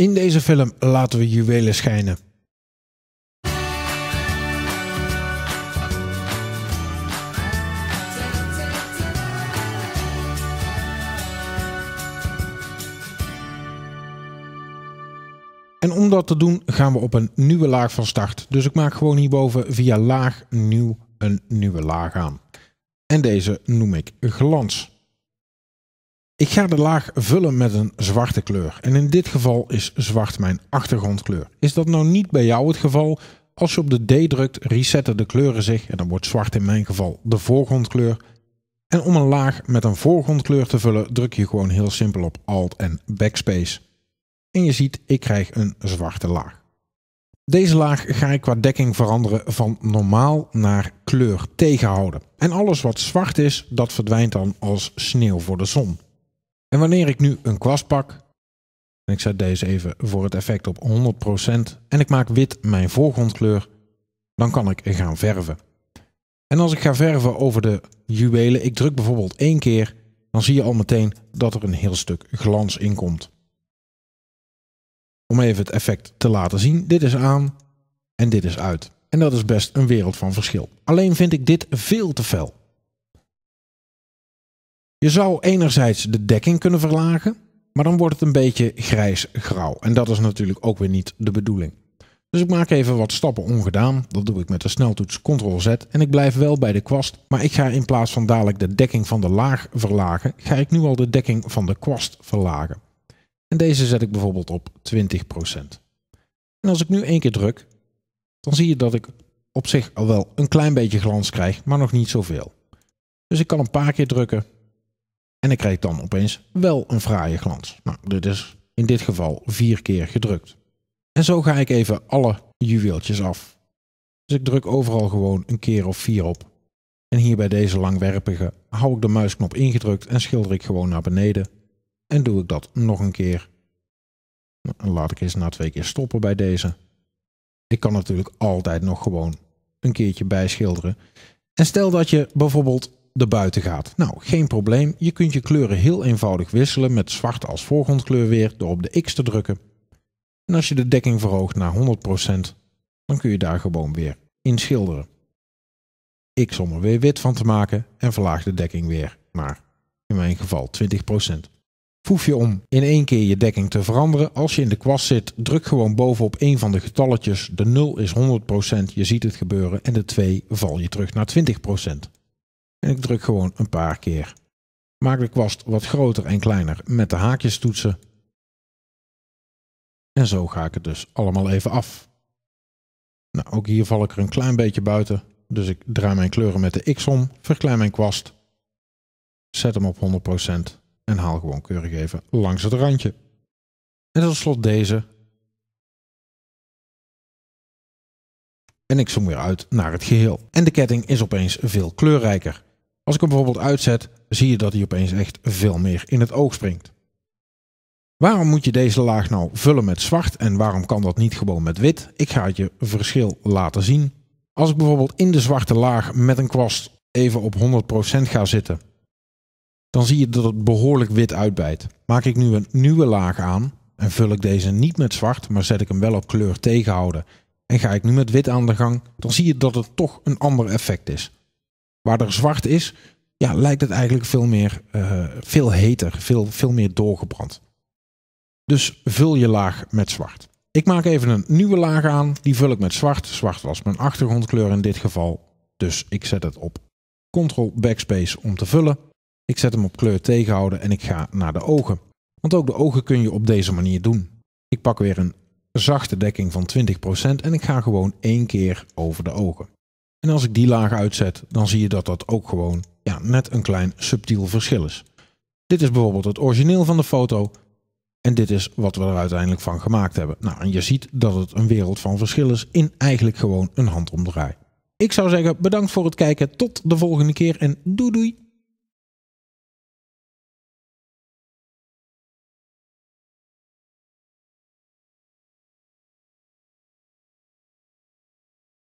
In deze film laten we juwelen schijnen. En om dat te doen gaan we op een nieuwe laag van start. Dus ik maak gewoon hierboven via laag nieuw een nieuwe laag aan. En deze noem ik glans. Ik ga de laag vullen met een zwarte kleur. En in dit geval is zwart mijn achtergrondkleur. Is dat nou niet bij jou het geval? Als je op de D drukt, resetten de kleuren zich en dan wordt zwart in mijn geval de voorgrondkleur. En om een laag met een voorgrondkleur te vullen, druk je gewoon heel simpel op Alt en Backspace. En je ziet, ik krijg een zwarte laag. Deze laag ga ik qua dekking veranderen van normaal naar kleur tegenhouden. En alles wat zwart is, dat verdwijnt dan als sneeuw voor de zon. En wanneer ik nu een kwast pak, en ik zet deze even voor het effect op 100%, en ik maak wit mijn voorgrondkleur, dan kan ik gaan verven. En als ik ga verven over de juwelen, ik druk bijvoorbeeld één keer, dan zie je al meteen dat er een heel stuk glans in komt. Om even het effect te laten zien, dit is aan en dit is uit. En dat is best een wereld van verschil. Alleen vind ik dit veel te fel. Je zou enerzijds de dekking kunnen verlagen, maar dan wordt het een beetje grijs-grauw. En dat is natuurlijk ook weer niet de bedoeling. Dus ik maak even wat stappen ongedaan. Dat doe ik met de sneltoets Ctrl-Z. En ik blijf wel bij de kwast. Maar ik ga in plaats van dadelijk de dekking van de laag verlagen, ga ik nu al de dekking van de kwast verlagen. En deze zet ik bijvoorbeeld op 20%. En als ik nu één keer druk, dan zie je dat ik op zich al wel een klein beetje glans krijg, maar nog niet zoveel. Dus ik kan een paar keer drukken en ik krijg dan opeens wel een fraaie glans. Nou, dit is in dit geval vier keer gedrukt. En zo ga ik even alle juweeltjes af. Dus ik druk overal gewoon een keer of vier op. En hier bij deze langwerpige hou ik de muisknop ingedrukt en schilder ik gewoon naar beneden. En doe ik dat nog een keer. Nou, laat ik eens na twee keer stoppen bij deze. Ik kan natuurlijk altijd nog gewoon een keertje bijschilderen. En stel dat je bijvoorbeeld buiten gaat. Nou, geen probleem. Je kunt je kleuren heel eenvoudig wisselen met zwart als voorgrondkleur weer door op de X te drukken. En als je de dekking verhoogt naar 100%, dan kun je daar gewoon weer in schilderen. X om er weer wit van te maken en verlaag de dekking weer naar, in mijn geval, 20%. Voef je om in één keer je dekking te veranderen. Als je in de kwast zit, druk gewoon bovenop een van de getalletjes. De 0 is 100%, je ziet het gebeuren. En de 2 val je terug naar 20%. En ik druk gewoon een paar keer. Maak de kwast wat groter en kleiner met de haakjes toetsen. En zo ga ik het dus allemaal even af. Nou, ook hier val ik er een klein beetje buiten. Dus ik draai mijn kleuren met de X om, verklein mijn kwast, zet hem op 100% en haal gewoon keurig even langs het randje. En tot slot deze. En ik zoom weer uit naar het geheel. En de ketting is opeens veel kleurrijker. Als ik hem bijvoorbeeld uitzet, zie je dat hij opeens echt veel meer in het oog springt. Waarom moet je deze laag nou vullen met zwart en waarom kan dat niet gewoon met wit? Ik ga het je verschil laten zien. Als ik bijvoorbeeld in de zwarte laag met een kwast even op 100% ga zitten, dan zie je dat het behoorlijk wit uitbijt. Maak ik nu een nieuwe laag aan en vul ik deze niet met zwart, maar zet ik hem wel op kleur tegenhouden en ga ik nu met wit aan de gang, dan zie je dat het toch een ander effect is waar er zwart is, ja, lijkt het eigenlijk veel meer, eh, veel heter, veel, veel meer doorgebrand. Dus vul je laag met zwart. Ik maak even een nieuwe laag aan, die vul ik met zwart. Zwart was mijn achtergrondkleur in dit geval, dus ik zet het op Ctrl Backspace om te vullen. Ik zet hem op kleur tegenhouden en ik ga naar de ogen. Want ook de ogen kun je op deze manier doen. Ik pak weer een zachte dekking van 20% en ik ga gewoon één keer over de ogen. En als ik die laag uitzet, dan zie je dat dat ook gewoon ja, net een klein subtiel verschil is. Dit is bijvoorbeeld het origineel van de foto en dit is wat we er uiteindelijk van gemaakt hebben. Nou, en je ziet dat het een wereld van verschil is in eigenlijk gewoon een handomdraai. Ik zou zeggen bedankt voor het kijken, tot de volgende keer en doei doei!